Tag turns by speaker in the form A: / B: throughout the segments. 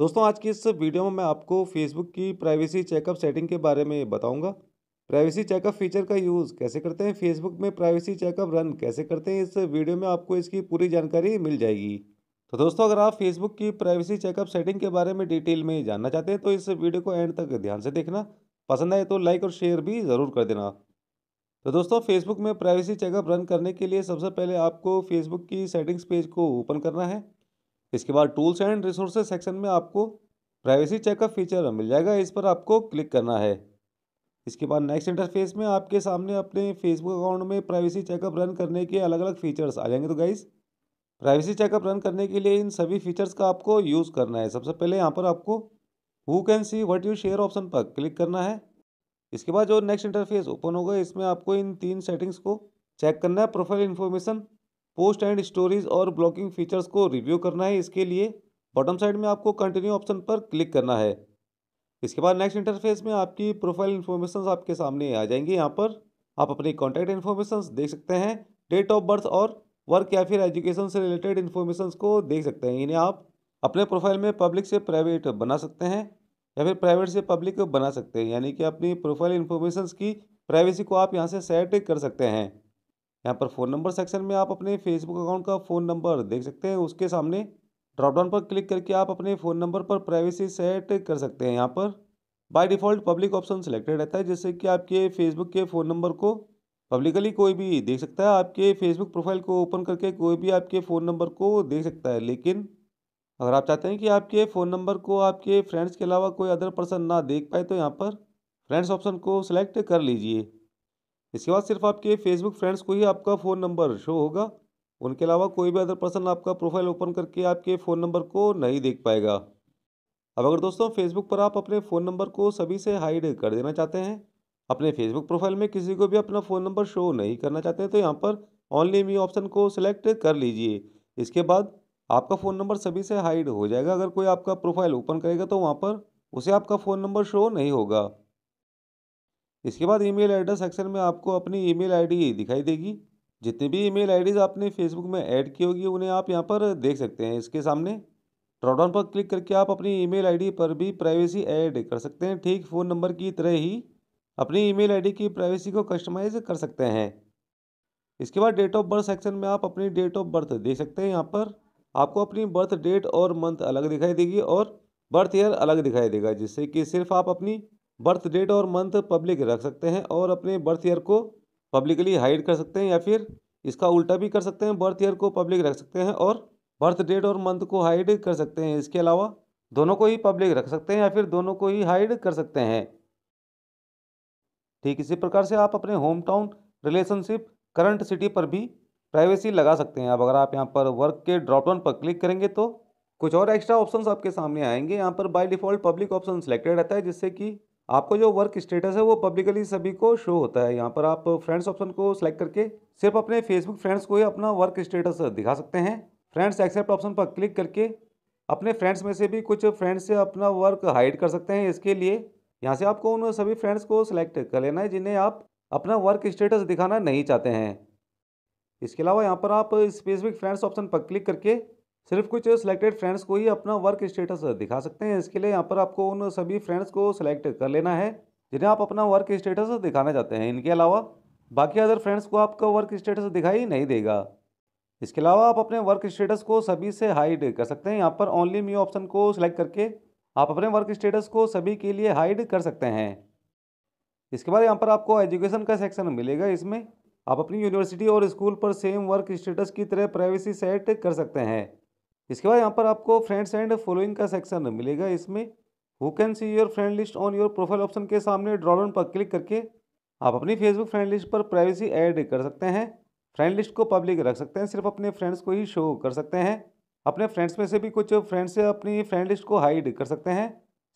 A: दोस्तों आज की इस वीडियो में मैं आपको फेसबुक की प्राइवेसी चेकअप सेटिंग के बारे में बताऊंगा प्राइवेसी चेकअप फीचर का यूज़ कैसे करते हैं फेसबुक में प्राइवेसी चेकअप रन कैसे करते हैं इस वीडियो में आपको इसकी पूरी जानकारी मिल जाएगी तो दोस्तों अगर आप फेसबुक की प्राइवेसी चेकअप सेटिंग के बारे में डिटेल में जानना चाहते हैं तो इस वीडियो को एंड तक ध्यान से देखना पसंद आए तो लाइक और शेयर भी ज़रूर कर देना तो दोस्तों फेसबुक में प्राइवेसी चेकअप रन करने के लिए सबसे पहले आपको फेसबुक की सेटिंग्स पेज को ओपन करना है इसके बाद टूल्स एंड रिसोर्सेज सेक्शन में आपको प्राइवेसी चेकअप फीचर मिल जाएगा इस पर आपको क्लिक करना है इसके बाद नेक्स्ट इंटरफेस में आपके सामने अपने फेसबुक अकाउंट में प्राइवेसी चेकअप रन करने के अलग अलग फीचर्स आ जाएंगे तो गाइज़ प्राइवेसी चेकअप रन करने के लिए इन सभी फीचर्स का आपको यूज़ करना है सबसे पहले यहाँ पर आपको who can see what you share option पर क्लिक करना है इसके बाद जो नेक्स्ट इंटरफेस ओपन होगा इसमें आपको इन तीन सेटिंग्स को चेक करना है profile information post and stories और ब्लॉकिंग फीचर्स को रिव्यू करना है इसके लिए बॉटम साइड में आपको कंटिन्यू ऑप्शन पर क्लिक करना है इसके बाद नेक्स्ट इंटरफेस में आपकी प्रोफाइल इन्फॉर्मेशन आपके सामने आ जाएंगी यहाँ पर आप अपनी कॉन्टैक्ट इन्फॉर्मेशन देख सकते हैं डेट ऑफ बर्थ और वर्क या फिर एजुकेशन से रिलेटेड इन्फॉर्मेशन को देख सकते हैं इन्हें आप अपने प्रोफाइल में पब्लिक से प्राइवेट बना सकते हैं या फिर प्राइवेट से पब्लिक बना सकते हैं यानी कि अपनी प्रोफाइल इन्फॉर्मेशन की प्राइवेसी को आप यहाँ से सेट कर सकते हैं यहाँ पर फ़ोन नंबर सेक्शन में आप अपने फेसबुक अकाउंट का फ़ोन नंबर देख सकते हैं उसके सामने ड्रॉपडाउन पर क्लिक करके आप अपने फ़ोन नंबर पर प्राइवेसी सेट कर सकते हैं यहाँ पर by default public option selected रहता है जिससे कि आपके फेसबुक के फ़ोन नंबर को पब्लिकली कोई भी देख सकता है आपके फेसबुक प्रोफाइल को ओपन करके कोई भी आपके फ़ोन नंबर को देख सकता है लेकिन अगर आप चाहते हैं कि आपके फ़ोन नंबर को आपके फ्रेंड्स के अलावा कोई अदर पर्सन ना देख पाए तो यहाँ पर फ्रेंड्स ऑप्शन को सिलेक्ट कर लीजिए इसके बाद सिर्फ आपके फेसबुक फ्रेंड्स को ही आपका फ़ोन नंबर शो होगा उनके अलावा कोई भी अदर पर्सन आपका प्रोफाइल ओपन करके आपके फ़ोन नंबर को नहीं देख पाएगा अब अगर दोस्तों फेसबुक पर आप अपने फ़ोन नंबर को सभी से हाइड कर देना चाहते हैं अपने फेसबुक प्रोफाइल में किसी को भी अपना फ़ोन नंबर शो नहीं करना चाहते हैं तो यहाँ पर ऑनली मी ऑप्शन को सिलेक्ट कर लीजिए इसके बाद आपका फ़ोन नंबर सभी से हाइड हो जाएगा अगर कोई आपका प्रोफाइल ओपन करेगा तो वहाँ पर उसे आपका फ़ोन नंबर शो नहीं होगा इसके बाद ईमेल एड्रेस सेक्शन में आपको अपनी ईमेल आईडी दिखाई देगी जितनी भी ईमेल आईडीज़ आपने फेसबुक में ऐड की होगी उन्हें आप यहाँ पर देख सकते हैं इसके सामने ड्रॉडाउन पर क्लिक करके आप अपनी ईमेल आईडी पर भी प्राइवेसी ऐड कर सकते हैं ठीक फ़ोन नंबर की तरह ही अपनी ईमेल आईडी की प्राइवेसी को कस्टमाइज कर सकते हैं इसके बाद डेट ऑफ बर्थ सेक्शन में आप अपनी डेट ऑफ बर्थ देख सकते हैं यहाँ पर आपको अपनी बर्थ डेट और मंथ अलग दिखाई देगी और बर्थ ईयर अलग दिखाई देगा जिससे कि सिर्फ आप अपनी बर्थ डेट और मंथ पब्लिक रख सकते हैं और अपने बर्थ ईयर को पब्लिकली हाइड कर सकते हैं या फिर इसका उल्टा भी कर सकते हैं बर्थ ईयर को पब्लिक रख सकते हैं और बर्थ डेट और मंथ को हाइड कर सकते हैं इसके अलावा दोनों को ही पब्लिक रख सकते हैं या फिर दोनों को ही हाइड कर सकते हैं ठीक इसी प्रकार से आप अपने home town relationship current city पर भी प्राइवेसी लगा सकते हैं अब अगर आप यहाँ पर वर्क के ड्रॉप डाउन पर क्लिक करेंगे तो कुछ और एक्स्ट्रा ऑप्शंस आपके सामने आएंगे यहाँ पर by default public option selected रहता है जिससे कि आपको जो वर्क स्टेटस है वो पब्लिकली सभी को शो होता है यहाँ पर आप फ्रेंड्स ऑप्शन को सिलेक्ट करके सिर्फ अपने फेसबुक फ्रेंड्स को ही अपना वर्क स्टेटस दिखा सकते हैं फ्रेंड्स एक्सेप्ट ऑप्शन पर क्लिक करके अपने फ्रेंड्स में से भी कुछ फ्रेंड्स से अपना वर्क हाइड कर सकते हैं इसके लिए यहाँ से आपको उन सभी फ्रेंड्स को सिलेक्ट कर लेना है जिन्हें आप अपना वर्क स्टेटस दिखाना नहीं चाहते हैं इसके अलावा यहाँ पर आप स्पेसिफिक फ्रेंड्स ऑप्शन पर क्लिक करके सिर्फ कुछ सिलेक्टेड फ्रेंड्स को ही अपना वर्क स्टेटस दिखा सकते हैं इसके लिए यहाँ पर आपको उन सभी फ्रेंड्स को सिलेक्ट कर लेना है जिन्हें आप अपना वर्क स्टेटस दिखाना चाहते हैं इनके अलावा बाकी अदर फ्रेंड्स को आपका वर्क स्टेटस दिखाई नहीं देगा इसके अलावा आप अपने वर्क स्टेटस को सभी से हाइड कर सकते हैं यहाँ पर ओनली मी ऑप्शन को सिलेक्ट करके आप अपने वर्क स्टेटस को सभी के लिए हाइड कर सकते हैं इसके बाद यहाँ पर आपको एजुकेशन का सेक्शन मिलेगा इसमें आप अपनी यूनिवर्सिटी और स्कूल पर सेम वर्क स्टेटस की तरह प्राइवेसी सेट कर सकते हैं इसके बाद यहाँ पर आपको फ्रेंड्स एंड फॉलोइंग का सेक्शन मिलेगा इसमें who can see your friend list on your profile option के सामने ड्रॉडाउन पर क्लिक करके आप अपनी फेसबुक फ्रेंड लिस्ट पर प्राइवेसी ऐड कर सकते हैं फ्रेंड लिस्ट को पब्लिक रख सकते हैं सिर्फ अपने फ्रेंड्स को ही शो कर सकते हैं अपने फ्रेंड्स में से भी कुछ फ्रेंड्स से अपनी फ्रेंड लिस्ट को हाइड कर सकते हैं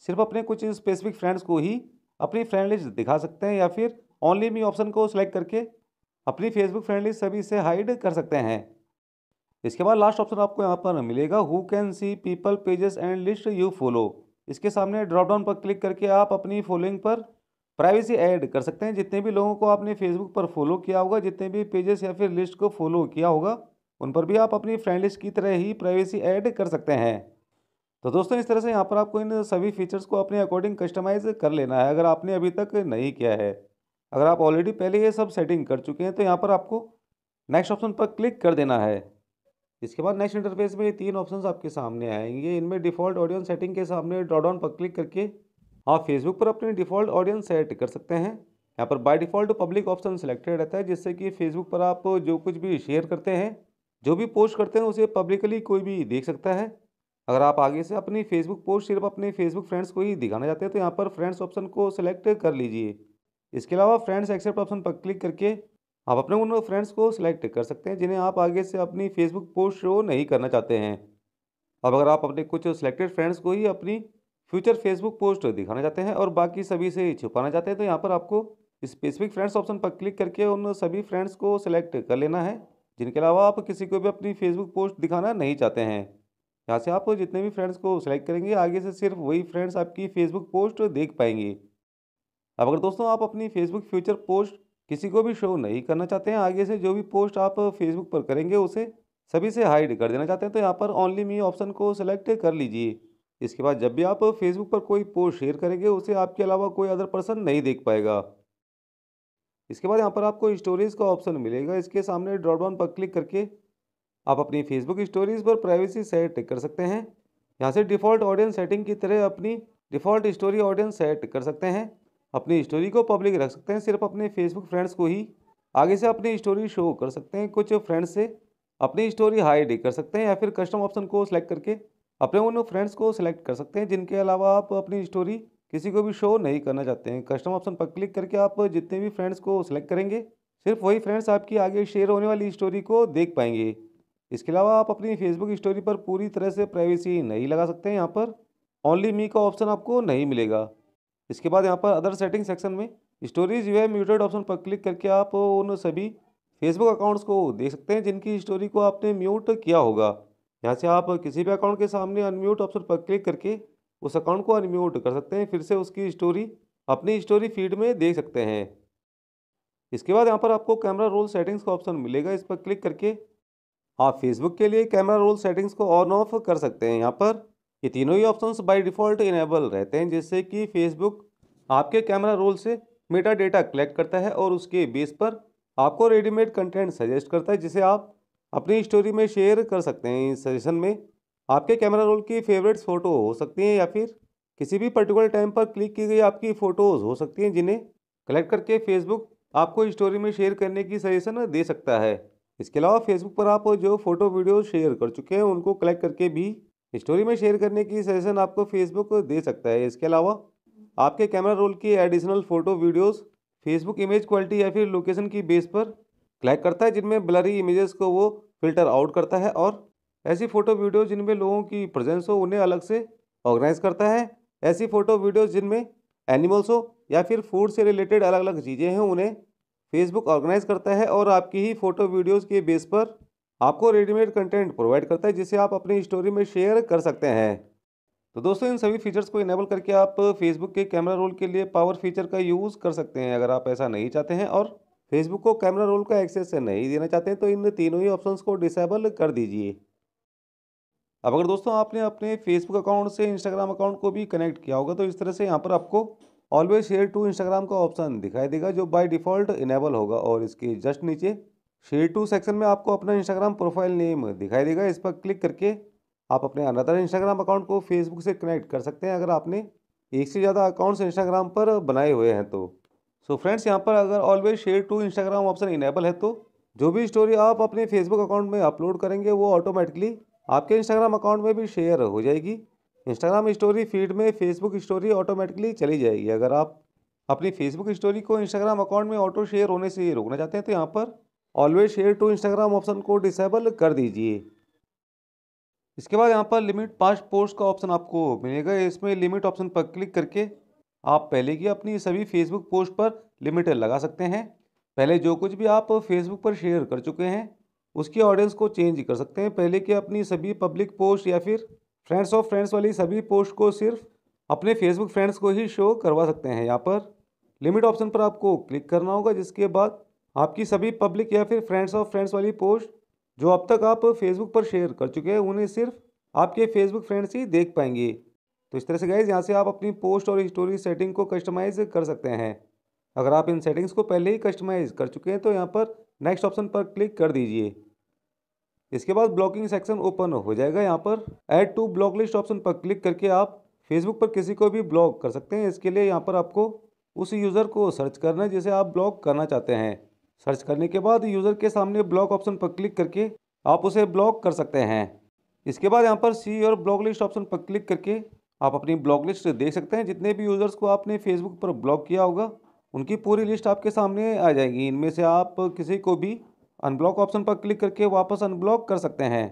A: सिर्फ अपने कुछ स्पेसिफिक फ्रेंड्स को ही अपनी फ्रेंड लिस्ट दिखा सकते हैं या फिर ओनली मी ऑप्शन को सिलेक्ट करके अपनी फेसबुक फ्रेंड लिस्ट सभी से हाइड कर सकते हैं इसके बाद लास्ट ऑप्शन आपको यहाँ पर मिलेगा who can see people pages and list you follow इसके सामने ड्रॉप डाउन पर क्लिक करके आप अपनी फॉलोइंग पर प्राइवेसी ऐड कर सकते हैं जितने भी लोगों को आपने फेसबुक पर फॉलो किया होगा जितने भी पेजेस या फिर लिस्ट को फॉलो किया होगा उन पर भी आप अपनी फ्रेंड लिस्ट की तरह ही प्राइवेसी ऐड कर सकते हैं तो दोस्तों इस तरह से यहाँ पर आपको इन सभी फीचर्स को अपने अकॉर्डिंग कस्टमाइज़ कर लेना है अगर आपने अभी तक नहीं किया है अगर आप ऑलरेडी पहले ये सब सेटिंग कर चुके हैं तो यहाँ पर आपको नेक्स्ट ऑप्शन पर क्लिक कर देना है इसके बाद नेक्स्ट इंटरफेस में ये तीन ऑप्शन आपके सामने आएंगे इनमें डिफ़ॉल्ट ऑडियंस सेटिंग के सामने ड्रॉडाउन पर क्लिक करके आप फेसबुक पर अपनी डिफ़ॉल्ट ऑडियंस सेट कर सकते हैं यहाँ पर by default public option selected रहता है जिससे कि फेसबुक पर आप जो कुछ भी शेयर करते हैं जो भी पोस्ट करते हैं उसे पब्लिकली कोई भी देख सकता है अगर आप आगे से अपनी फेसबुक पोस्ट सिर्फ अपने फेसबुक फ्रेंड्स को ही दिखाना चाहते हैं तो यहाँ पर फ्रेंड्स ऑप्शन को सिलेक्ट कर लीजिए इसके अलावा फ्रेंड्स एक्सेप्ट ऑप्शन पर क्लिक करके आप अपने उन फ्रेंड्स को सिलेक्ट कर सकते हैं जिन्हें आप आगे से अपनी फेसबुक पोस्ट शो नहीं करना चाहते हैं अब अगर आप अपने कुछ सिलेक्टेड फ्रेंड्स को ही अपनी फ्यूचर फेसबुक पोस्ट दिखाना चाहते हैं और बाकी सभी से छुपाना चाहते हैं तो यहाँ पर आपको स्पेसिफिक फ्रेंड्स ऑप्शन पर क्लिक करके उन सभी फ्रेंड्स को सिलेक्ट कर लेना है जिनके अलावा आप किसी को भी अपनी फेसबुक पोस्ट दिखाना नहीं चाहते हैं यहाँ से आप जितने भी फ्रेंड्स को सिलेक्ट करेंगे आगे से सिर्फ वही फ्रेंड्स आपकी फेसबुक पोस्ट देख पाएंगे अब अगर दोस्तों आप अपनी फेसबुक फ्यूचर पोस्ट किसी को भी शो नहीं करना चाहते हैं आगे से जो भी पोस्ट आप फेसबुक पर करेंगे उसे सभी से हाइड कर देना चाहते हैं तो यहाँ पर ओनली मी ऑप्शन को सिलेक्ट कर लीजिए इसके बाद जब भी आप फेसबुक पर कोई पोस्ट शेयर करेंगे उसे आपके अलावा कोई अदर पर्सन नहीं देख पाएगा इसके बाद यहाँ पर आपको स्टोरीज़ का ऑप्शन मिलेगा इसके सामने ड्रॉपडाउन पर क्लिक करके आप अपनी फेसबुक स्टोरीज़ पर प्राइवेसी सेट कर सकते हैं यहाँ से डिफ़ॉल्ट ऑडियंस सेटिंग की तरह अपनी डिफ़ॉल्ट स्टोरी ऑडियंस सेट कर सकते हैं अपनी स्टोरी को पब्लिक रख सकते हैं सिर्फ अपने फेसबुक फ्रेंड्स को ही आगे से अपनी स्टोरी शो कर सकते हैं कुछ फ्रेंड्स से अपनी स्टोरी हाइड कर सकते हैं या फिर कस्टम ऑप्शन को सिलेक्ट करके अपने उन फ्रेंड्स को सिलेक्ट कर सकते हैं जिनके अलावा आप अपनी स्टोरी किसी को भी शो नहीं करना चाहते हैं कस्टम ऑप्शन पर क्लिक करके आप जितने भी फ्रेंड्स को सिलेक्ट करेंगे सिर्फ वही फ्रेंड्स आपकी आगे शेयर होने वाली स्टोरी को देख पाएंगे इसके अलावा आप अपनी फेसबुक स्टोरी पर पूरी तरह से प्राइवेसी नहीं लगा सकते हैं यहाँ पर ओनली मी का ऑप्शन आपको नहीं मिलेगा इसके बाद यहाँ पर अदर सेटिंग सेक्शन में stories you've muted option पर क्लिक करके आप उन सभी फेसबुक अकाउंट्स को देख सकते हैं जिनकी स्टोरी को आपने म्यूट किया होगा यहाँ से आप किसी भी अकाउंट के सामने अनम्यूट ऑप्शन पर क्लिक करके उस अकाउंट को अनम्यूट कर सकते हैं फिर से उसकी स्टोरी अपनी स्टोरी फीड में देख सकते हैं इसके बाद यहाँ पर आपको कैमरा रोल सेटिंग्स का ऑप्शन मिलेगा इस पर क्लिक करके आप फेसबुक के लिए कैमरा रोल सेटिंग्स को ऑन ऑफ कर सकते हैं यहाँ पर ये तीनों ही ऑप्शंस बाय डिफ़ॉल्ट इनेबल रहते हैं जैसे कि फेसबुक आपके कैमरा रोल से मेटा डेटा कलेक्ट करता है और उसके बेस पर आपको रेडीमेड कंटेंट सजेस्ट करता है जिसे आप अपनी स्टोरी में शेयर कर सकते हैं इस सजेशन में आपके कैमरा रोल की फेवरेट्स फ़ोटो हो सकती हैं या फिर किसी भी पर्टिकुलर टाइम पर क्लिक की गई आपकी फ़ोटोज़ हो सकती हैं जिन्हें कलेक्ट करके फेसबुक आपको स्टोरी में शेयर करने की सजेशन दे सकता है इसके अलावा फेसबुक पर आप जो फ़ोटो वीडियो शेयर कर चुके हैं उनको कलेक्ट करके भी स्टोरी में शेयर करने की सजेशन आपको फेसबुक दे सकता है इसके अलावा आपके कैमरा रोल की additional photo videos Facebook image quality या फिर लोकेशन की बेस पर क्लैक करता है जिनमें ब्लरी इमेजेस को वो फिल्टर आउट करता है और ऐसी फ़ोटो वीडियो जिनमें लोगों की प्रजेंस हो उन्हें अलग से ऑर्गेनाइज करता है ऐसी फ़ोटो वीडियोज़ जिनमें एनिमल्स हो या फिर फूड से रिलेटेड अलग अलग चीज़ें हैं उन्हें फेसबुक ऑर्गेनाइज करता है और आपकी ही फ़ोटो वीडियोज़ के बेस पर आपको रेडीमेड कंटेंट प्रोवाइड करता है जिसे आप अपनी स्टोरी में शेयर कर सकते हैं तो दोस्तों इन सभी फीचर्स को इनेबल करके आप फेसबुक के कैमरा रोल के लिए पावर फीचर का यूज़ कर सकते हैं अगर आप ऐसा नहीं चाहते हैं और फेसबुक को कैमरा रोल का एक्सेस नहीं देना चाहते हैं तो इन तीनों ही ऑप्शंस को डिसेबल कर दीजिए अब अगर दोस्तों आपने अपने फेसबुक अकाउंट से इंस्टाग्राम अकाउंट को भी कनेक्ट किया होगा तो इस तरह से यहाँ पर आपको ऑलवेज शेयर टू इंस्टाग्राम का ऑप्शन दिखाई देगा जो बाई डिफ़ॉल्ट इनेबल होगा और इसके जस्ट नीचे शेयर टू सेक्शन में आपको अपना इंस्टाग्राम प्रोफाइल नेम दिखाई देगा इस पर क्लिक करके आप अपने अनदर इंस्टाग्राम अकाउंट को फेसबुक से कनेक्ट कर सकते हैं अगर आपने एक से ज़्यादा अकाउंट्स इंस्टाग्राम पर बनाए हुए हैं तो सो फ्रेंड्स यहाँ पर अगर always share to Instagram option enable है तो जो भी स्टोरी आप अपने फेसबुक अकाउंट में अपलोड करेंगे वो ऑटोमेटिकली आपके इंस्टाग्राम अकाउंट में भी शेयर हो जाएगी इंस्टाग्राम स्टोरी फीड में फेसबुक स्टोरी ऑटोमेटिकली चली जाएगी अगर आप अपनी फेसबुक स्टोरी को इंस्टाग्राम अकाउंट में ऑटो शेयर होने से रोकना चाहते हैं तो यहाँ पर always share to Instagram option को डिसेबल कर दीजिए इसके बाद यहाँ पर लिमिट पास्ट पोस्ट का ऑप्शन आपको मिलेगा इसमें लिमिट ऑप्शन पर क्लिक करके आप पहले की अपनी सभी फेसबुक पोस्ट पर लिमिट लगा सकते हैं पहले जो कुछ भी आप फेसबुक पर शेयर कर चुके हैं उसकी ऑडियंस को चेंज कर सकते हैं पहले की अपनी सभी पब्लिक पोस्ट या फिर फ्रेंड्स ऑफ फ्रेंड्स वाली सभी पोस्ट को सिर्फ अपने फेसबुक फ्रेंड्स को ही शो करवा सकते हैं यहाँ पर लिमिट ऑप्शन पर आपको क्लिक करना होगा जिसके बाद आपकी सभी पब्लिक या फिर फ्रेंड्स ऑफ फ्रेंड्स वाली पोस्ट जो अब तक आप फेसबुक पर शेयर कर चुके हैं उन्हें सिर्फ आपके फेसबुक फ्रेंड्स ही देख पाएंगे तो इस तरह से गाइज यहाँ से आप अपनी पोस्ट और स्टोरी सेटिंग को कस्टमाइज कर सकते हैं अगर आप इन सेटिंग्स को पहले ही कस्टमाइज कर चुके हैं तो यहाँ पर नेक्स्ट ऑप्शन पर क्लिक कर दीजिए इसके बाद ब्लॉकिंग सेक्शन ओपन हो जाएगा यहाँ पर add to block list option पर क्लिक करके आप फेसबुक पर किसी को भी ब्लॉक कर सकते हैं इसके लिए यहाँ पर आपको उस यूज़र को सर्च करना है जिसे आप ब्लॉक करना चाहते हैं सर्च करने के बाद यूज़र के सामने ब्लॉक ऑप्शन पर क्लिक करके आप उसे ब्लॉक कर सकते हैं इसके बाद यहाँ पर सी और ब्लॉक लिस्ट ऑप्शन पर क्लिक करके आप अपनी ब्लॉक लिस्ट देख सकते हैं जितने भी यूज़र्स को आपने फेसबुक पर ब्लॉक किया होगा उनकी पूरी लिस्ट आपके सामने आ जाएगी इनमें से आप किसी को भी अनब्लॉक ऑप्शन पर क्लिक करके वापस अनब्लॉक कर सकते हैं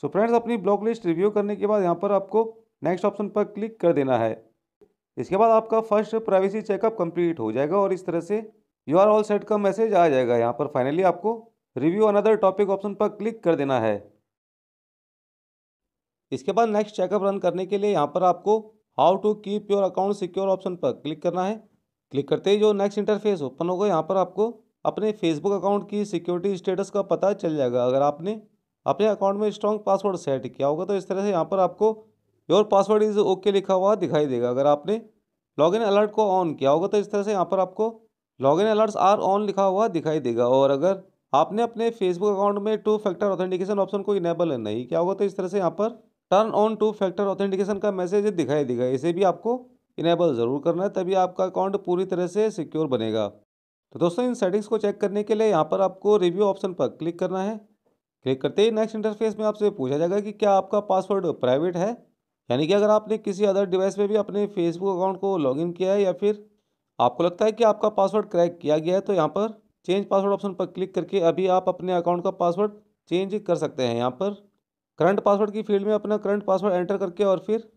A: सो so फ्रेंड्स अपनी ब्लॉक लिस्ट रिव्यू करने के बाद यहाँ पर आपको नेक्स्ट ऑप्शन पर क्लिक कर देना है इसके बाद आपका फर्स्ट प्राइवेसी चेकअप कंप्लीट हो जाएगा और इस तरह से यू आर ऑल सेट का मैसेज आ जाएगा यहाँ पर फाइनली आपको रिव्यू अनदर टॉपिक ऑप्शन पर क्लिक कर देना है इसके बाद नेक्स्ट चेकअप रन करने के लिए यहाँ पर आपको how to keep your account secure option पर क्लिक करना है क्लिक करते ही जो नेक्स्ट इंटरफेस ओपन होगा यहाँ पर आपको अपने फेसबुक अकाउंट की सिक्योरिटी स्टेटस का पता चल जाएगा अगर आपने अपने अकाउंट में स्ट्रॉन्ग पासवर्ड सेट किया होगा तो इस तरह से यहाँ पर आपको योर पासवर्ड इज़ ओके लिखा हुआ दिखाई देगा अगर आपने लॉगिन अलर्ट को ऑन किया होगा तो इस तरह से यहाँ पर आपको लॉगिन अलर्ट्स आर ऑन लिखा हुआ दिखाई देगा और अगर आपने अपने फेसबुक अकाउंट में टू फैक्टर ऑथेंटिकेशन ऑप्शन को इनेबल नहीं किया होगा तो इस तरह से यहाँ पर turn on two factor authentication का मैसेज दिखाई देगा इसे भी आपको इनेबल ज़रूर करना है तभी आपका अकाउंट पूरी तरह से सिक्योर बनेगा तो दोस्तों इन सेटिंग्स को चेक करने के लिए यहाँ पर आपको रिव्यू ऑप्शन पर क्लिक करना है क्लिक करते ही नेक्स्ट इंटरफेस में आपसे पूछा जाएगा कि क्या आपका पासवर्ड प्राइवेट है यानी कि अगर आपने किसी अदर डिवाइस में भी अपने फेसबुक अकाउंट को लॉगिन किया है या फिर आपको लगता है कि आपका पासवर्ड क्रैक किया गया है तो यहाँ पर चेंज पासवर्ड ऑप्शन पर क्लिक करके अभी आप अपने अकाउंट का पासवर्ड चेंज कर सकते हैं यहाँ पर करंट पासवर्ड की फील्ड में अपना करंट पासवर्ड एंटर करके और फिर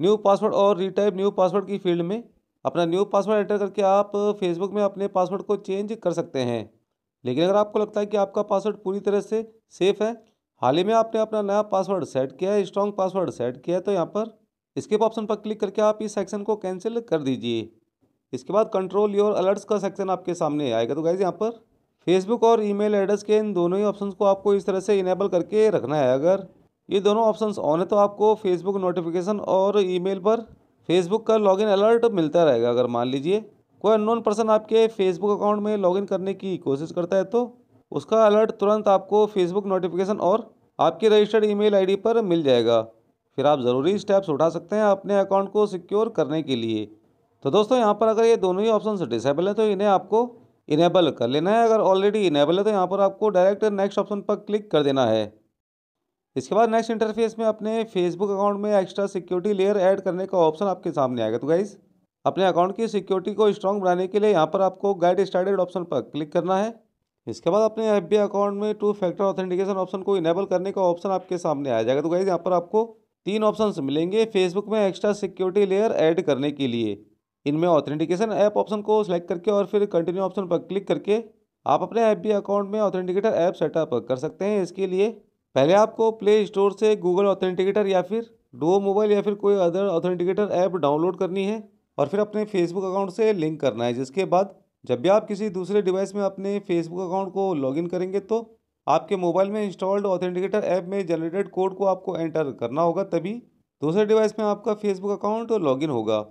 A: न्यू पासवर्ड और रीटाइप न्यू पासवर्ड की फील्ड में अपना न्यू पासवर्ड एंटर करके आप फेसबुक में अपने पासवर्ड को चेंज कर सकते हैं लेकिन अगर आपको लगता है कि आपका पासवर्ड पूरी तरह से सेफ़ है हाल ही में आपने अपना नया पासवर्ड सेट किया है स्ट्रॉन्ग पासवर्ड सेट किया है तो यहाँ पर स्किप ऑप्शन पर क्लिक करके आप इस सेक्शन को कैंसिल कर दीजिए इसके बाद कंट्रोल योर अलर्ट्स का सेक्शन आपके सामने आएगा तो गाइज यहाँ पर फेसबुक और ईमेल एड्रेस के इन दोनों ही ऑप्शंस को आपको इस तरह से इनेबल करके रखना है अगर ये दोनों ऑप्शंस ऑन है तो आपको फेसबुक नोटिफिकेशन और ईमेल पर फेसबुक का लॉगिन अलर्ट मिलता रहेगा अगर मान लीजिए कोई अननोन पर्सन आपके फेसबुक अकाउंट में लॉगिन करने की कोशिश करता है तो उसका अलर्ट तुरंत आपको फेसबुक नोटिफिकेशन और आपकी रजिस्टर्ड ईमेल आईडी पर मिल जाएगा फिर आप ज़रूरी स्टेप्स उठा सकते हैं अपने अकाउंट को सिक्योर करने के लिए तो दोस्तों यहाँ पर अगर ये दोनों ही ऑप्शन डिसेबल है तो इन्हें आपको इनेबल कर लेना है अगर ऑलरेडी इनेबल है तो यहाँ पर आपको डायरेक्ट नेक्स्ट ऑप्शन पर क्लिक कर देना है इसके बाद नेक्स्ट इंटरफेस में अपने फेसबुक अकाउंट में एक्स्ट्रा सिक्योरिटी लेयर ऐड करने का ऑप्शन आपके सामने आएगा तो गाइज़ अपने अकाउंट की सिक्योरिटी को स्ट्रॉन्ग बनाने के लिए यहाँ पर आपको गाइड स्टार्टेड ऑप्शन पर क्लिक करना है इसके बाद अपने एफ अकाउंट में टू फैक्टर ऑथेंटिकेशन ऑप्शन को इनेबल करने का ऑप्शन आपके सामने आ जाएगा तो गाइज़ यहाँ पर आपको तीन ऑप्शन मिलेंगे फेसबुक में एक्स्ट्रा सिक्योरिटी लेयर ऐड करने के लिए इनमें ऑथेंटिकेशन ऐप ऑप्शन को सिलेक्ट करके और फिर कंटिन्यू ऑप्शन पर क्लिक करके आप अपने एफ बी अकाउंट में ऑथेंटिकेटर ऐप सेटअप कर सकते हैं इसके लिए पहले आपको प्ले स्टोर से गूगल ऑथेंटिकेटर या फिर डो मोबाइल या फिर कोई अदर ऑथेंटिकेटर ऐप डाउनलोड करनी है और फिर अपने फेसबुक अकाउंट से लिंक करना है जिसके बाद जब भी आप किसी दूसरे डिवाइस में अपने फेसबुक अकाउंट को लॉगिन करेंगे तो आपके मोबाइल में इंस्टॉल्ड ऑथेंटिकेटर ऐप में जनरेटेड कोड को आपको एंटर करना होगा तभी दूसरे डिवाइस में आपका फेसबुक अकाउंट लॉगिन होगा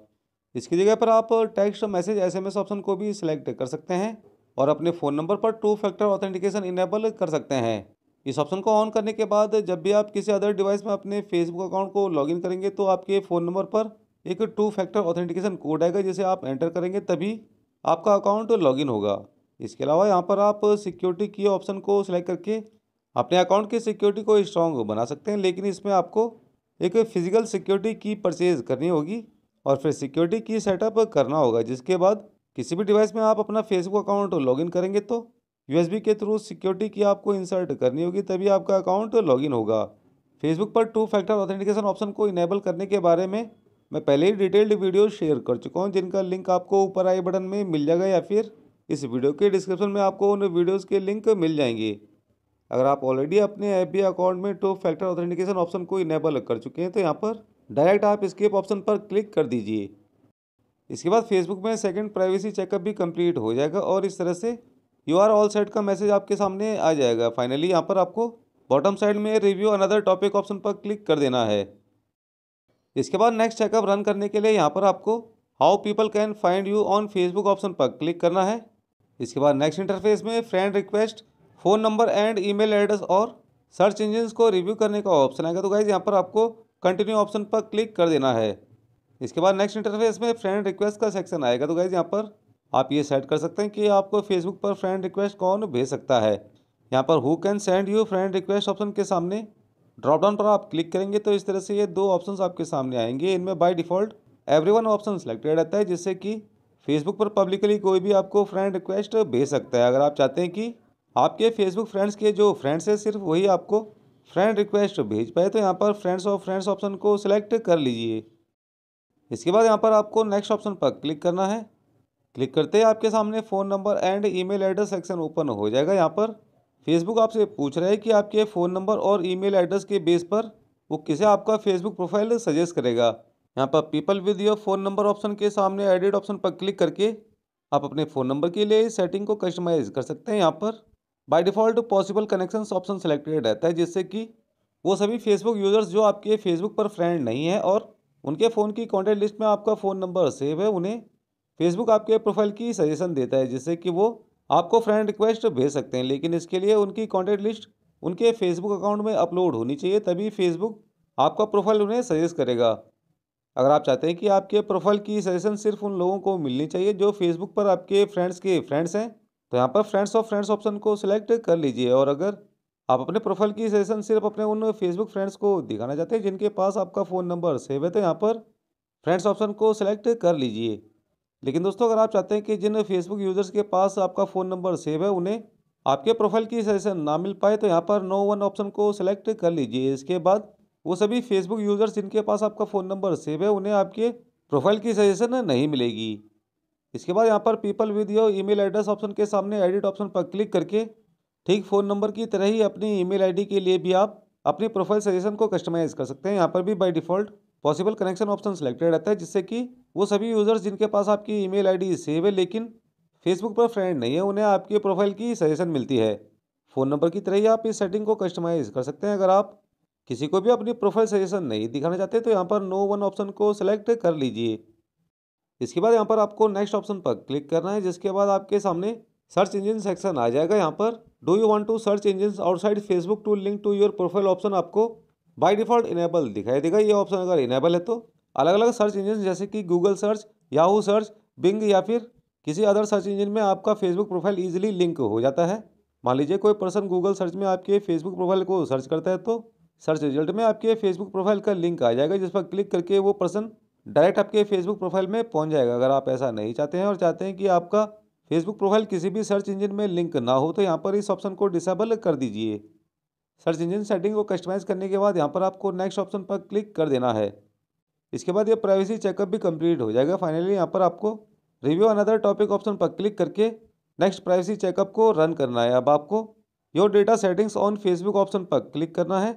A: इसकी जगह पर आप टेक्स्ट मैसेज एसएमएस ऑप्शन को भी सिलेक्ट कर सकते हैं और अपने फ़ोन नंबर पर टू फैक्टर ऑथेंटिकेशन इनेबल कर सकते हैं इस ऑप्शन को ऑन करने के बाद जब भी आप किसी अदर डिवाइस में अपने फेसबुक अकाउंट को लॉगिन करेंगे तो आपके फ़ोन नंबर पर एक टू फैक्टर ऑथेंटिकेशन कोड आएगा जिसे आप एंटर करेंगे तभी आपका अकाउंट लॉगिन होगा इसके अलावा यहाँ पर आप सिक्योरिटी की ऑप्शन को सिलेक्ट करके अपने अकाउंट की सिक्योरिटी को स्ट्रॉन्ग बना सकते हैं लेकिन इसमें आपको एक फ़िज़िकल सिक्योरिटी की परचेज़ करनी होगी और फिर सिक्योरिटी की सेटअप करना होगा जिसके बाद किसी भी डिवाइस में आप अपना फेसबुक अकाउंट लॉगिन करेंगे तो यूएसबी के थ्रू सिक्योरिटी की आपको इंसर्ट करनी होगी तभी आपका अकाउंट लॉगिन होगा फेसबुक पर टू फैक्टर ऑथेंटिकेशन ऑप्शन को इनेबल करने के बारे में मैं पहले ही डिटेल्ड वीडियो शेयर कर चुका हूँ जिनका लिंक आपको ऊपर आई बटन में मिल जाएगा या फिर इस वीडियो के डिस्क्रिप्शन में आपको उन वीडियोज़ के लिंक मिल जाएंगे अगर आप ऑलरेडी अपने एफ अकाउंट में टू फैक्टर ऑथेंटिकेशन ऑप्शन को इनेबल कर चुके हैं तो यहाँ पर डायरेक्ट आप स्केप ऑप्शन पर क्लिक कर दीजिए इसके बाद फेसबुक में सेकंड प्राइवेसी चेकअप भी कंप्लीट हो जाएगा और इस तरह से यू आर ऑल सेट का मैसेज आपके सामने आ जाएगा फाइनली यहाँ पर आपको बॉटम साइड में रिव्यू अनदर टॉपिक ऑप्शन पर क्लिक कर देना है इसके बाद नेक्स्ट चेकअप रन करने के लिए यहाँ पर आपको how people can find you on Facebook option पर क्लिक करना है इसके बाद नेक्स्ट इंटरफेस में friend request phone number and email address और सर्च इंजन्स को रिव्यू करने का ऑप्शन आएगा तो गाइज यहाँ पर आपको कंटिन्यू ऑप्शन पर क्लिक कर देना है इसके बाद नेक्स्ट इंटरफेस में फ्रेंड रिक्वेस्ट का सेक्शन आएगा तो गाइज यहाँ पर आप ये सेट कर सकते हैं कि आपको फेसबुक पर फ्रेंड रिक्वेस्ट कौन भेज सकता है यहाँ पर who can send you friend request option के सामने ड्रॉप डाउन पर आप क्लिक करेंगे तो इस तरह से ये दो ऑप्शंस आपके सामने आएंगे इनमें by default everyone option selected रहता है जिससे कि फेसबुक पर पब्लिकली कोई भी आपको फ्रेंड रिक्वेस्ट भेज सकता है अगर आप चाहते हैं कि आपके फेसबुक फ्रेंड्स के जो फ्रेंड्स हैं सिर्फ वही आपको फ्रेंड रिक्वेस्ट भेज पाए तो यहाँ पर फ्रेंड्स और फ्रेंड्स ऑप्शन को सिलेक्ट कर लीजिए इसके बाद यहाँ पर आपको नेक्स्ट ऑप्शन पर क्लिक करना है क्लिक करते ही आपके सामने phone number and email address section open हो जाएगा यहाँ पर फेसबुक आपसे पूछ रहा है कि आपके फ़ोन नंबर और ईमेल एड्रेस के बेस पर वो किसे आपका फेसबुक प्रोफाइल सजेस्ट करेगा यहाँ पर people with your phone number option के सामने एडिट ऑप्शन पर क्लिक करके आप अपने फ़ोन नंबर के लिए सेटिंग को कस्टमाइज़ कर सकते हैं यहाँ पर by default possible connection option selected रहता है जिससे कि वो सभी फेसबुक यूज़र्स जो आपके फेसबुक पर फ्रेंड नहीं है और उनके फ़ोन की कॉन्टैक्ट लिस्ट में आपका फ़ोन नंबर सेव है उन्हें फेसबुक आपके प्रोफाइल की सजेशन देता है जिससे कि वो आपको फ्रेंड रिक्वेस्ट भेज सकते हैं लेकिन इसके लिए उनकी कॉन्टैक्ट लिस्ट उनके फेसबुक अकाउंट में अपलोड होनी चाहिए तभी फेसबुक आपका प्रोफाइल उन्हें सजेस्ट करेगा अगर आप चाहते हैं कि आपके प्रोफाइल की सजेशन सिर्फ उन लोगों को मिलनी चाहिए जो फेसबुक पर आपके फ्रेंड्स के फ्रेंड्स हैं तो यहाँ पर फ्रेंड्स ऑफ फ्रेंड्स ऑप्शन को सिलेक्ट कर लीजिए और अगर आप अपने प्रोफाइल की सेशन सिर्फ अपने उन फेसबुक फ्रेंड्स को दिखाना चाहते हैं जिनके पास आपका फ़ोन नंबर सेव है तो यहाँ पर फ्रेंड्स ऑप्शन को सिलेक्ट कर लीजिए लेकिन दोस्तों अगर आप चाहते हैं कि जिन फेसबुक यूज़र्स के पास आपका फ़ोन नंबर सेव है उन्हें आपके प्रोफाइल की सेशन ना मिल पाए तो यहाँ पर नो वन ऑप्शन को सिलेक्ट कर लीजिए इसके बाद वो सभी फेसबुक यूज़र्स जिनके पास आपका फ़ोन नंबर सेव है उन्हें आपके प्रोफाइल की सजेशन नहीं मिलेगी इसके बाद यहाँ पर people with your email address option के सामने एडिट ऑप्शन पर क्लिक करके ठीक फ़ोन नंबर की तरह ही अपनी ईमेल आईडी के लिए भी आप अपनी प्रोफाइल सजेशन को कस्टमाइज़ कर सकते हैं यहाँ पर भी by default possible connection option selected रहता है जिससे कि वो सभी यूज़र्स जिनके पास आपकी आई डी सेव है लेकिन फेसबुक पर फ्रेंड नहीं है उन्हें आपकी प्रोफाइल की सजेशन मिलती है फ़ोन नंबर की तरह ही आप इस सेटिंग को कस्टमाइज़ कर सकते हैं अगर आप किसी को भी अपनी प्रोफाइल सजेशन नहीं दिखाना चाहते तो यहाँ पर नो वन ऑप्शन को सेलेक्ट कर लीजिए इसके बाद यहाँ पर आपको नेक्स्ट ऑप्शन पर क्लिक करना है जिसके बाद आपके सामने सर्च इंजन सेक्शन आ जाएगा यहाँ पर do you want to search engine outside Facebook to link to your profile option आपको बाई डिफॉल्ट इनेबल दिखाई देगा ये ऑप्शन अगर इनेबल है तो अलग अलग सर्च इंजन जैसे कि Google search Yahoo search Bing या फिर किसी अदर सर्च इंजन में आपका फेसबुक प्रोफाइल ईजिली लिंक हो जाता है मान लीजिए कोई पर्सन गूगल सर्च में आपके फेसबुक प्रोफाइल को सर्च करता है तो सर्च रिजल्ट में आपके फेसबुक प्रोफाइल का लिंक आ जाएगा जिस पर क्लिक करके वो पर्सन डायरेक्ट आपके फेसबुक प्रोफाइल में पहुंच जाएगा अगर आप ऐसा नहीं चाहते हैं और चाहते हैं कि आपका फेसबुक प्रोफाइल किसी भी सर्च इंजन में लिंक ना हो तो यहाँ पर इस ऑप्शन को डिसेबल कर दीजिए सर्च इंजन सेटिंग को कस्टमाइज़ करने के बाद यहाँ पर आपको नेक्स्ट ऑप्शन पर क्लिक कर देना है इसके बाद ये प्राइवेसी चेकअप भी कंप्लीट हो जाएगा फाइनली यहाँ पर आपको रिव्यू अनदर टॉपिक ऑप्शन पर क्लिक करके नेक्स्ट प्राइवेसी चेकअप को रन करना है अब आपको your data settings on Facebook option पर क्लिक करना है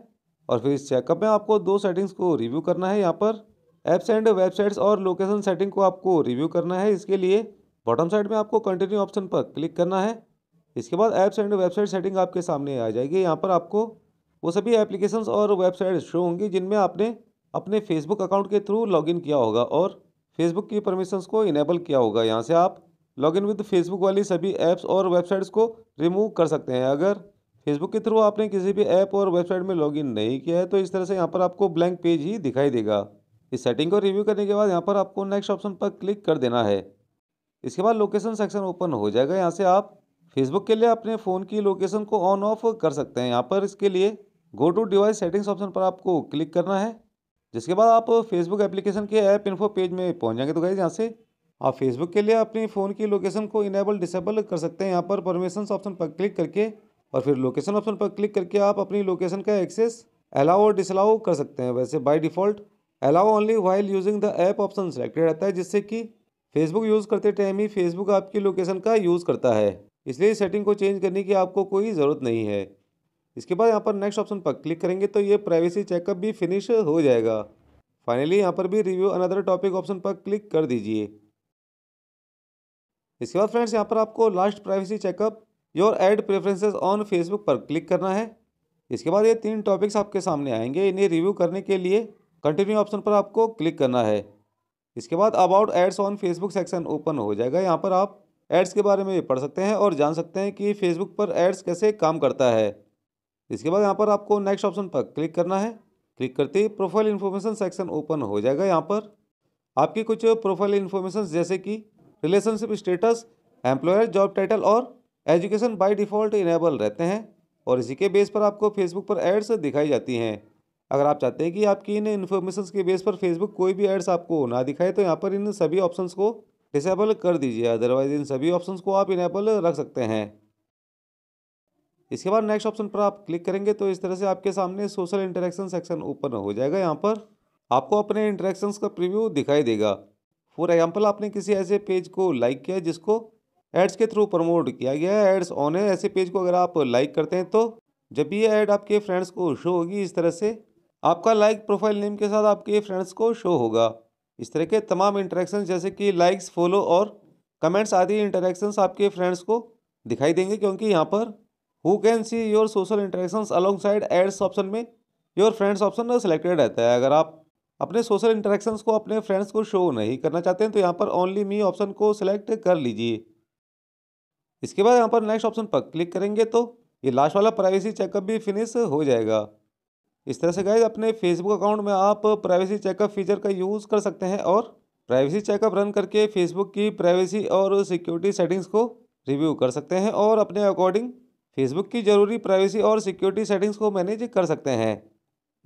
A: और फिर इस चेकअप में आपको दो सेटिंग्स को रिव्यू करना है यहाँ पर ऐप्स एंड वेबसाइट्स और लोकेशन सेटिंग को आपको रिव्यू करना है इसके लिए बॉटम साइड में आपको कंटिन्यू ऑप्शन पर क्लिक करना है इसके बाद ऐप्स एंड वेबसाइट सेटिंग आपके सामने आ जाएगी यहाँ पर आपको वो सभी एप्लीकेशंस और वेबसाइट शो होंगी जिनमें आपने अपने फेसबुक अकाउंट के थ्रू लॉगिन किया होगा और फेसबुक की परमिशंस को इनेबल किया होगा यहाँ से आप लॉगिन विद फेसबुक वाली सभी ऐप्स और वेबसाइट्स को रिमूव कर सकते हैं अगर फेसबुक के थ्रू आपने किसी भी ऐप और वेबसाइट में लॉगिन नहीं किया है तो इस तरह से यहाँ पर आपको ब्लैंक पेज ही दिखाई देगा इस सेटिंग को रिव्यू करने के बाद यहाँ पर आपको नेक्स्ट ऑप्शन पर क्लिक कर देना है इसके बाद लोकेशन सेक्शन ओपन हो जाएगा यहाँ से आप फेसबुक के लिए अपने फ़ोन की लोकेशन को ऑन ऑफ कर सकते हैं यहाँ पर इसके लिए go to device settings option पर आपको क्लिक करना है जिसके बाद आप फेसबुक एप्लीकेशन के ऐप इन्फो पेज में पहुँच जाएंगे तो गाइज यहाँ से आप फेसबुक के लिए अपनी फ़ोन की लोकेशन को इनेबल डिसेबल कर सकते हैं यहाँ पर परमिशन ऑप्शन पर क्लिक करके और फिर लोकेशन ऑप्शन पर क्लिक करके आप अपनी लोकेशन का एक्सेस अलाउ और डिसलाउ कर सकते हैं वैसे by default allow only while using the app option selected रहता है जिससे कि फेसबुक यूज़ करते टाइम ही फेसबुक आपकी लोकेशन का यूज़ करता है इसलिए सेटिंग को चेंज करने की आपको कोई ज़रूरत नहीं है इसके बाद यहाँ पर नेक्स्ट ऑप्शन पर क्लिक करेंगे तो ये प्राइवेसी चेकअप भी फिनिश हो जाएगा फाइनली यहाँ पर भी रिव्यू अनदर टॉपिक ऑप्शन पर क्लिक कर दीजिए इसके बाद फ्रेंड्स यहाँ पर आपको last privacy checkup your ad preferences on Facebook पर क्लिक करना है इसके बाद ये तीन टॉपिक्स आपके सामने आएंगे इन्हें रिव्यू करने के लिए कंटिन्यू ऑप्शन पर आपको क्लिक करना है इसके बाद about ads on Facebook section open हो जाएगा यहाँ पर आप एड्स के बारे में पढ़ सकते हैं और जान सकते हैं कि फेसबुक पर एड्स कैसे काम करता है इसके बाद यहाँ पर आपको नेक्स्ट ऑप्शन पर क्लिक करना है क्लिक करते ही प्रोफाइल इन्फॉर्मेशन सेक्शन ओपन हो जाएगा यहाँ पर आपकी कुछ प्रोफाइल इन्फॉर्मेशन जैसे कि relationship status employer job title और एजुकेशन बाय डिफ़ॉल्ट इनेबल रहते हैं और इसी के बेस पर आपको फेसबुक पर एड्स दिखाई जाती हैं अगर आप चाहते हैं कि आपकी इन इन्फॉर्मेशन के बेस पर फेसबुक कोई भी एड्स आपको ना दिखाए तो यहाँ पर इन सभी ऑप्शन को डिसेबल कर दीजिए अदरवाइज इन सभी ऑप्शन को आप इनेबल रख सकते हैं इसके बाद नेक्स्ट ऑप्शन पर आप क्लिक करेंगे तो इस तरह से आपके सामने सोशल इंटरेक्शन सेक्शन ओपन हो जाएगा यहाँ पर आपको अपने इंटरेक्शन का प्रिव्यू दिखाई देगा फॉर एग्जाम्पल आपने किसी ऐसे पेज को लाइक किया जिसको एड्स के थ्रू प्रमोट किया गया है एड्स ऑन है ऐसे पेज को अगर आप लाइक करते हैं तो जब ये ऐड आपके फ्रेंड्स को शो होगी इस तरह से आपका लाइक प्रोफाइल नेम के साथ आपके फ्रेंड्स को शो होगा इस तरह के तमाम इंटरेक्शन जैसे कि लाइक्स फॉलो और कमेंट्स आदि इंटरेक्शंस आपके फ्रेंड्स को दिखाई देंगे क्योंकि यहाँ पर who can see your social interactions alongside ads option में योर फ्रेंड्स ऑप्शन सेलेक्टेड रहता है अगर आप अपने सोशल इंटरेक्शंस को अपने फ्रेंड्स को शो नहीं करना चाहते हैं तो यहाँ पर ओनली मी ऑप्शन को सिलेक्ट कर लीजिए इसके बाद यहाँ पर नेक्स्ट ऑप्शन पर क्लिक करेंगे तो ये लास्ट वाला प्राइवेसी चेकअप भी फिनिश हो जाएगा इस तरह से गाइज अपने फेसबुक अकाउंट में आप प्राइवेसी चेकअप फीचर का यूज़ कर सकते हैं और प्राइवेसी चेकअप रन करके फेसबुक की प्राइवेसी और सिक्योरिटी सेटिंग्स को रिव्यू कर सकते हैं और अपने अकॉर्डिंग फेसबुक की ज़रूरी प्राइवेसी और सिक्योरिटी सेटिंग्स को मैनेज कर सकते हैं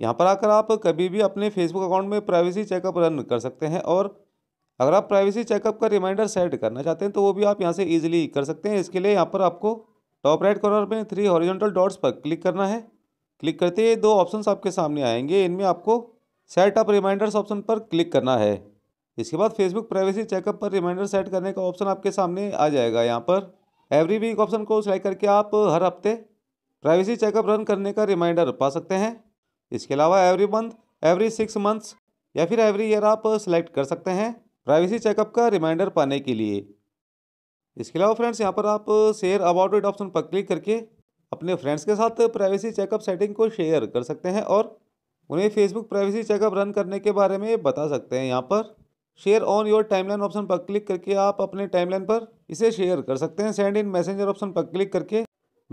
A: यहाँ पर आकर आप कभी भी अपने फेसबुक अकाउंट में प्राइवेसी चेकअप रन कर सकते हैं और अगर आप प्राइवेसी चेकअप का रिमाइंडर सेट करना चाहते हैं तो वो भी आप यहाँ से ईजिली कर सकते हैं इसके लिए यहाँ पर आपको टॉप राइट कॉर्नर में थ्री हॉरिजेंटल डॉट्स पर क्लिक करना है क्लिक करते ही दो ऑप्शंस आपके सामने आएंगे इनमें आपको सेट अप रिमाइंडर्स ऑप्शन पर क्लिक करना है इसके बाद फेसबुक प्राइवेसी चेकअप पर रिमाइंडर सेट करने का ऑप्शन आपके सामने आ जाएगा यहाँ पर एवरी वीक ऑप्शन को सिलेक्ट करके आप हर हफ्ते प्राइवेसी चेकअप रन करने का रिमाइंडर पा सकते हैं इसके अलावा every month every six months या फिर एवरी ईयर आप सेलेक्ट कर सकते हैं प्राइवेसी चेकअप का रिमाइंडर पाने के लिए इसके अलावा फ्रेंड्स यहाँ पर आप शेयर अबाउट इट ऑप्शन पर क्लिक करके अपने फ्रेंड्स के साथ प्राइवेसी चेकअप सेटिंग को शेयर कर सकते हैं और उन्हें फेसबुक प्राइवेसी चेकअप रन करने के बारे में बता सकते हैं यहाँ पर share on your timeline option पर क्लिक करके आप अपने टाइमलाइन पर इसे शेयर कर सकते हैं सेंड इन मैसेंजर ऑप्शन पर क्लिक करके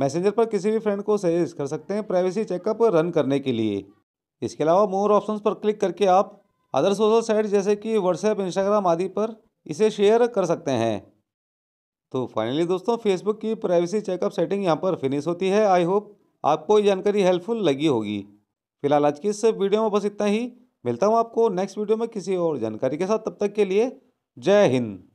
A: मैसेंजर पर किसी भी फ्रेंड को सजेस्ट कर सकते हैं प्राइवेसी चेकअप रन करने के लिए इसके अलावा मोर ऑप्शन पर क्लिक करके आप अदर सोशल साइट जैसे कि व्हाट्सएप इंस्टाग्राम आदि पर इसे शेयर कर सकते हैं तो फाइनली दोस्तों फेसबुक की प्राइवेसी चेकअप सेटिंग यहाँ पर फिनिश होती है आई होप आपको ये जानकारी हेल्पफुल लगी होगी फिलहाल आज की इस वीडियो में बस इतना ही मिलता हूँ आपको नेक्स्ट वीडियो में किसी और जानकारी के साथ तब तक के लिए जय हिंद